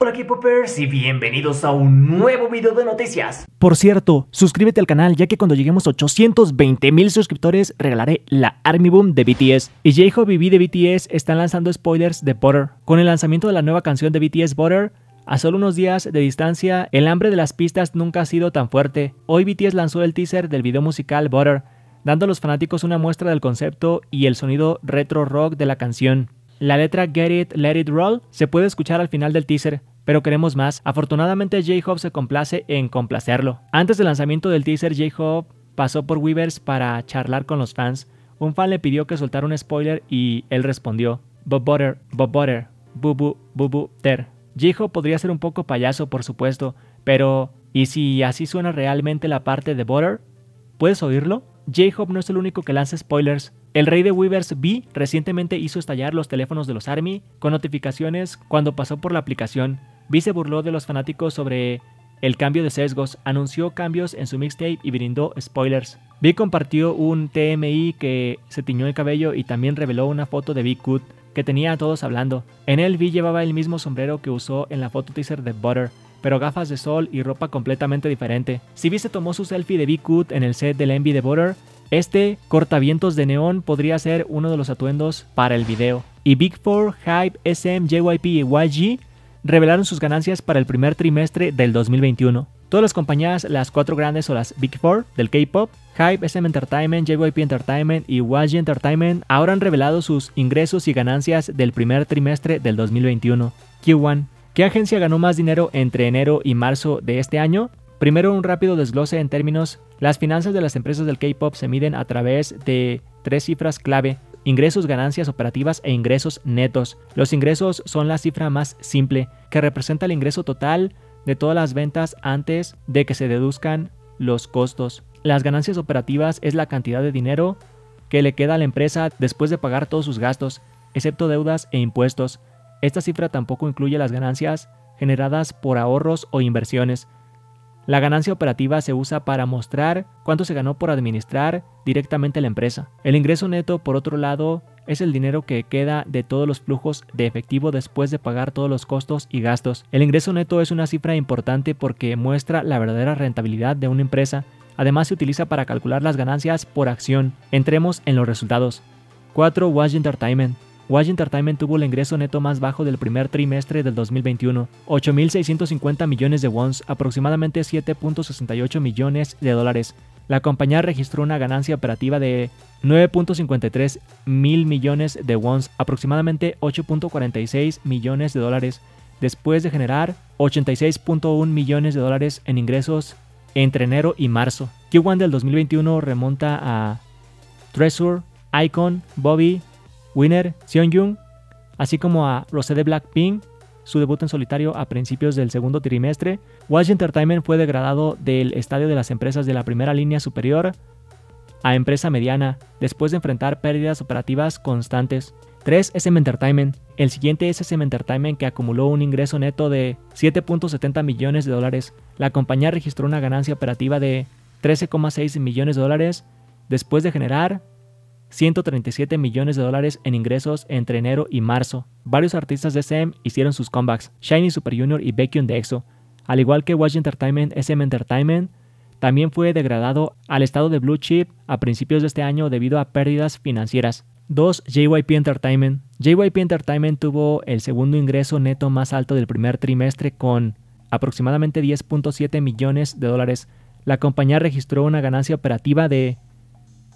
Hola K-Popers y bienvenidos a un nuevo video de noticias. Por cierto, suscríbete al canal ya que cuando lleguemos a 820 mil suscriptores regalaré la Army Boom de BTS. Y j BB de BTS están lanzando spoilers de Butter. Con el lanzamiento de la nueva canción de BTS Butter, a solo unos días de distancia, el hambre de las pistas nunca ha sido tan fuerte. Hoy BTS lanzó el teaser del video musical Butter, dando a los fanáticos una muestra del concepto y el sonido retro rock de la canción. La letra Get It, Let It Roll se puede escuchar al final del teaser, pero queremos más. Afortunadamente J-Hope se complace en complacerlo. Antes del lanzamiento del teaser, J-Hope pasó por Weavers para charlar con los fans. Un fan le pidió que soltara un spoiler y él respondió, Bob Butter, Bob Butter, Bubu, Bubu, Ter. J-Hope podría ser un poco payaso, por supuesto, pero ¿y si así suena realmente la parte de Butter? ¿Puedes oírlo? J-Hope no es el único que lanza spoilers. El rey de Weavers B recientemente hizo estallar los teléfonos de los Army con notificaciones cuando pasó por la aplicación. B se burló de los fanáticos sobre el cambio de sesgos, anunció cambios en su mixtape y brindó spoilers. B compartió un TMI que se tiñó el cabello y también reveló una foto de B Cut que tenía a todos hablando. En él B llevaba el mismo sombrero que usó en la foto teaser de Butter, pero gafas de sol y ropa completamente diferente. Si B se tomó su selfie de B Cut en el set del Envy de Butter, este cortavientos de neón podría ser uno de los atuendos para el video. Y Big 4, Hype, SM, JYP y YG revelaron sus ganancias para el primer trimestre del 2021. Todas las compañías, las cuatro grandes o las Big 4 del K-Pop, Hype, SM Entertainment, JYP Entertainment y YG Entertainment, ahora han revelado sus ingresos y ganancias del primer trimestre del 2021. Q1. ¿Qué agencia ganó más dinero entre enero y marzo de este año? Primero un rápido desglose en términos las finanzas de las empresas del K-Pop se miden a través de tres cifras clave ingresos, ganancias operativas e ingresos netos. Los ingresos son la cifra más simple, que representa el ingreso total de todas las ventas antes de que se deduzcan los costos. Las ganancias operativas es la cantidad de dinero que le queda a la empresa después de pagar todos sus gastos, excepto deudas e impuestos. Esta cifra tampoco incluye las ganancias generadas por ahorros o inversiones. La ganancia operativa se usa para mostrar cuánto se ganó por administrar directamente la empresa. El ingreso neto, por otro lado, es el dinero que queda de todos los flujos de efectivo después de pagar todos los costos y gastos. El ingreso neto es una cifra importante porque muestra la verdadera rentabilidad de una empresa. Además se utiliza para calcular las ganancias por acción. Entremos en los resultados. 4. Watch Entertainment. Watch Entertainment tuvo el ingreso neto más bajo del primer trimestre del 2021, 8.650 millones de wons, aproximadamente 7.68 millones de dólares. La compañía registró una ganancia operativa de 9.53 mil millones de wons, aproximadamente 8.46 millones de dólares, después de generar 86.1 millones de dólares en ingresos entre enero y marzo. Q1 del 2021 remonta a Treasure, Icon, Bobby, Winner, Jung, así como a Rosé de Blackpink, su debut en solitario a principios del segundo trimestre, Watch Entertainment fue degradado del estadio de las empresas de la primera línea superior a empresa mediana, después de enfrentar pérdidas operativas constantes. 3. SM Entertainment. El siguiente es SM Entertainment que acumuló un ingreso neto de 7.70 millones de dólares. La compañía registró una ganancia operativa de 13,6 millones de dólares después de generar 137 millones de dólares en ingresos entre enero y marzo. Varios artistas de SM e hicieron sus comebacks, Shiny Super Junior y Baekhyun de EXO. Al igual que Watch Entertainment, SM Entertainment también fue degradado al estado de Blue Chip a principios de este año debido a pérdidas financieras. 2. JYP Entertainment. JYP Entertainment tuvo el segundo ingreso neto más alto del primer trimestre con aproximadamente 10.7 millones de dólares. La compañía registró una ganancia operativa de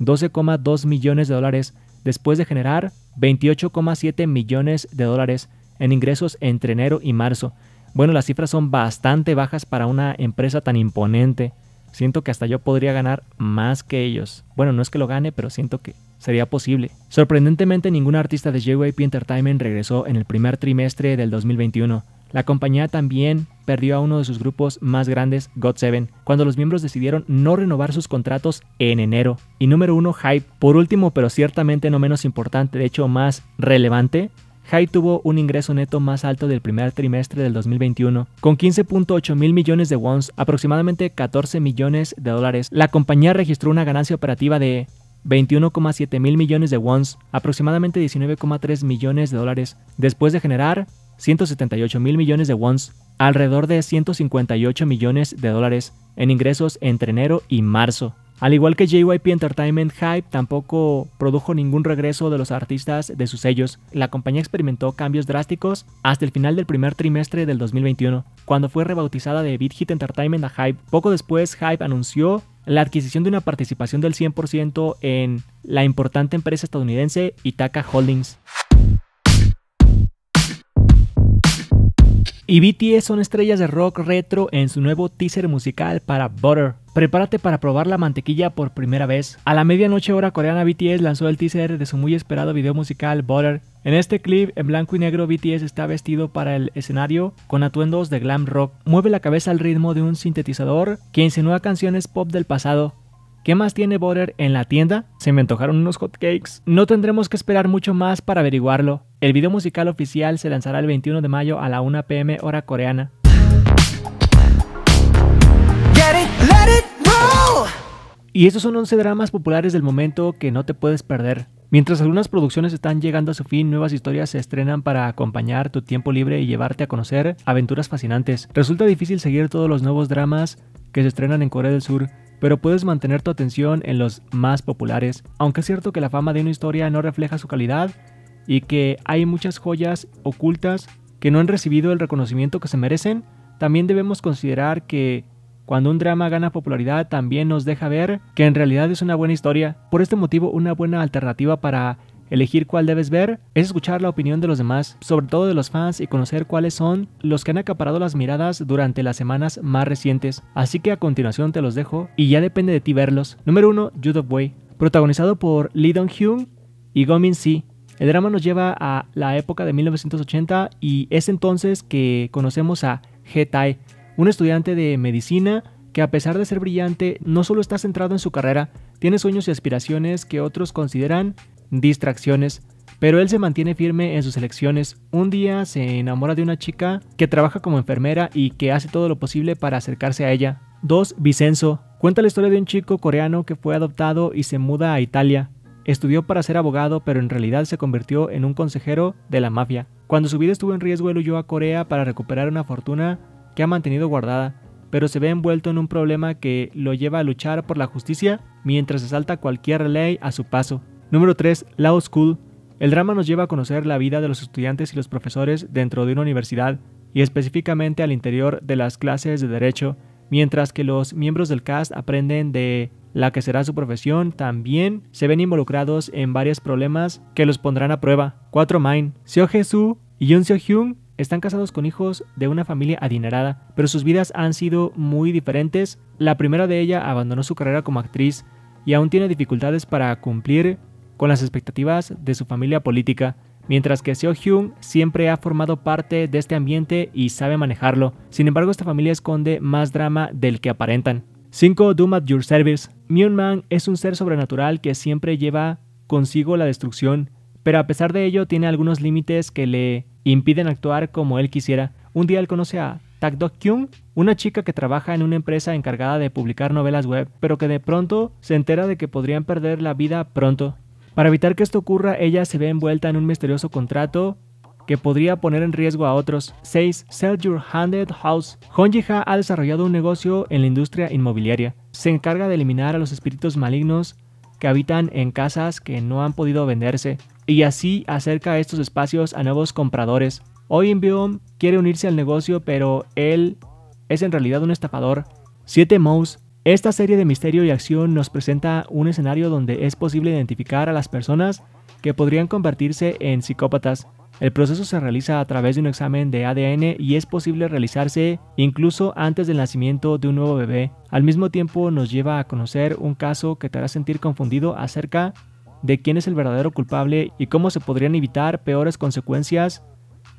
12,2 millones de dólares después de generar 28,7 millones de dólares en ingresos entre enero y marzo. Bueno, las cifras son bastante bajas para una empresa tan imponente. Siento que hasta yo podría ganar más que ellos. Bueno, no es que lo gane, pero siento que sería posible. Sorprendentemente, ningún artista de JYP Entertainment regresó en el primer trimestre del 2021. La compañía también perdió a uno de sus grupos más grandes, God 7 cuando los miembros decidieron no renovar sus contratos en enero. Y número uno, Hype. Por último, pero ciertamente no menos importante, de hecho más relevante, Hype tuvo un ingreso neto más alto del primer trimestre del 2021, con 15.8 mil millones de wons, aproximadamente 14 millones de dólares. La compañía registró una ganancia operativa de 21,7 mil millones de wons, aproximadamente 19,3 millones de dólares, después de generar 178 mil millones de wons, alrededor de 158 millones de dólares en ingresos entre enero y marzo. Al igual que JYP Entertainment Hype tampoco produjo ningún regreso de los artistas de sus sellos, la compañía experimentó cambios drásticos hasta el final del primer trimestre del 2021, cuando fue rebautizada de Big Hit Entertainment a Hype. Poco después, Hype anunció la adquisición de una participación del 100% en la importante empresa estadounidense Itaca Holdings. Y BTS son estrellas de rock retro en su nuevo teaser musical para Butter. Prepárate para probar la mantequilla por primera vez. A la medianoche hora coreana BTS lanzó el teaser de su muy esperado video musical Butter. En este clip en blanco y negro BTS está vestido para el escenario con atuendos de glam rock. Mueve la cabeza al ritmo de un sintetizador que insinúa canciones pop del pasado. ¿Qué más tiene BORDER en la tienda? Se me antojaron unos hotcakes. No tendremos que esperar mucho más para averiguarlo. El video musical oficial se lanzará el 21 de mayo a la 1 pm hora coreana. Y estos son 11 dramas populares del momento que no te puedes perder. Mientras algunas producciones están llegando a su fin, nuevas historias se estrenan para acompañar tu tiempo libre y llevarte a conocer aventuras fascinantes. Resulta difícil seguir todos los nuevos dramas que se estrenan en Corea del Sur, pero puedes mantener tu atención en los más populares, aunque es cierto que la fama de una historia no refleja su calidad y que hay muchas joyas ocultas que no han recibido el reconocimiento que se merecen, también debemos considerar que cuando un drama gana popularidad también nos deja ver que en realidad es una buena historia. Por este motivo, una buena alternativa para Elegir cuál debes ver es escuchar la opinión de los demás, sobre todo de los fans, y conocer cuáles son los que han acaparado las miradas durante las semanas más recientes. Así que a continuación te los dejo y ya depende de ti verlos. Número 1, Youth of Way, protagonizado por Lee Dong-hyun y Gomin Si. El drama nos lleva a la época de 1980 y es entonces que conocemos a He Tai, un estudiante de medicina que a pesar de ser brillante, no solo está centrado en su carrera, tiene sueños y aspiraciones que otros consideran distracciones, pero él se mantiene firme en sus elecciones. Un día se enamora de una chica que trabaja como enfermera y que hace todo lo posible para acercarse a ella. 2. Vicenzo. Cuenta la historia de un chico coreano que fue adoptado y se muda a Italia. Estudió para ser abogado, pero en realidad se convirtió en un consejero de la mafia. Cuando su vida estuvo en riesgo, él huyó a Corea para recuperar una fortuna que ha mantenido guardada, pero se ve envuelto en un problema que lo lleva a luchar por la justicia mientras asalta cualquier ley a su paso. Número 3. Law School. El drama nos lleva a conocer la vida de los estudiantes y los profesores dentro de una universidad y específicamente al interior de las clases de derecho, mientras que los miembros del cast aprenden de la que será su profesión, también se ven involucrados en varios problemas que los pondrán a prueba. 4. Mine. Seo Su y Yoon Seo Hyun están casados con hijos de una familia adinerada, pero sus vidas han sido muy diferentes. La primera de ella abandonó su carrera como actriz y aún tiene dificultades para cumplir con las expectativas de su familia política, mientras que Seo Hyun siempre ha formado parte de este ambiente y sabe manejarlo. Sin embargo, esta familia esconde más drama del que aparentan. 5. Doom at Your Service. Myun Man es un ser sobrenatural que siempre lleva consigo la destrucción, pero a pesar de ello tiene algunos límites que le impiden actuar como él quisiera. Un día él conoce a Tak Dok Kyung, una chica que trabaja en una empresa encargada de publicar novelas web, pero que de pronto se entera de que podrían perder la vida pronto para evitar que esto ocurra, ella se ve envuelta en un misterioso contrato que podría poner en riesgo a otros. 6. Sell Your Handed House. Honjiha ha desarrollado un negocio en la industria inmobiliaria. Se encarga de eliminar a los espíritus malignos que habitan en casas que no han podido venderse y así acerca estos espacios a nuevos compradores. Hoy Inbiom quiere unirse al negocio, pero él es en realidad un estafador. 7. Mouse esta serie de misterio y acción nos presenta un escenario donde es posible identificar a las personas que podrían convertirse en psicópatas. El proceso se realiza a través de un examen de ADN y es posible realizarse incluso antes del nacimiento de un nuevo bebé. Al mismo tiempo nos lleva a conocer un caso que te hará sentir confundido acerca de quién es el verdadero culpable y cómo se podrían evitar peores consecuencias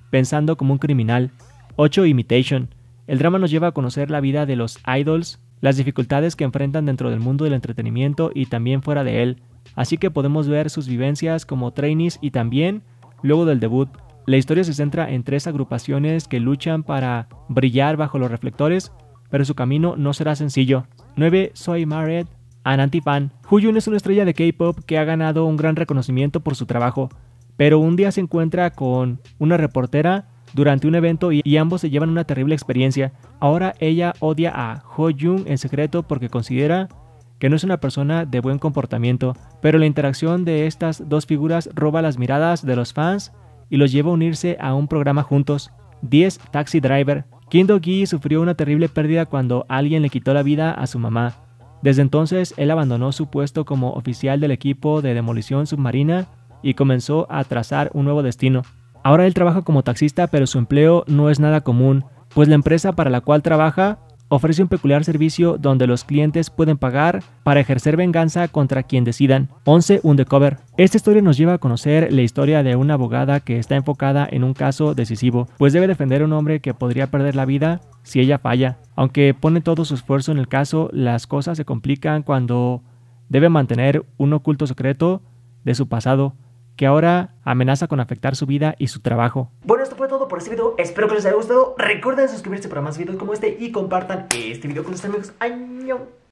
pensando como un criminal. 8. Imitation. El drama nos lleva a conocer la vida de los idols, las dificultades que enfrentan dentro del mundo del entretenimiento y también fuera de él, así que podemos ver sus vivencias como trainees y también, luego del debut, la historia se centra en tres agrupaciones que luchan para brillar bajo los reflectores, pero su camino no será sencillo. 9. Soy Married, an anti Huyun es una estrella de K-pop que ha ganado un gran reconocimiento por su trabajo, pero un día se encuentra con una reportera durante un evento y ambos se llevan una terrible experiencia. Ahora ella odia a Ho Jung en secreto porque considera que no es una persona de buen comportamiento, pero la interacción de estas dos figuras roba las miradas de los fans y los lleva a unirse a un programa juntos. 10 Taxi Driver. Kim Do-gi sufrió una terrible pérdida cuando alguien le quitó la vida a su mamá. Desde entonces, él abandonó su puesto como oficial del equipo de demolición submarina y comenzó a trazar un nuevo destino. Ahora él trabaja como taxista, pero su empleo no es nada común, pues la empresa para la cual trabaja ofrece un peculiar servicio donde los clientes pueden pagar para ejercer venganza contra quien decidan. 11 Undercover. Esta historia nos lleva a conocer la historia de una abogada que está enfocada en un caso decisivo, pues debe defender a un hombre que podría perder la vida si ella falla. Aunque pone todo su esfuerzo en el caso, las cosas se complican cuando debe mantener un oculto secreto de su pasado que ahora amenaza con afectar su vida y su trabajo. Bueno, esto fue todo por este video. Espero que les haya gustado. Recuerden suscribirse para más videos como este y compartan este video con sus amigos. ¡Año!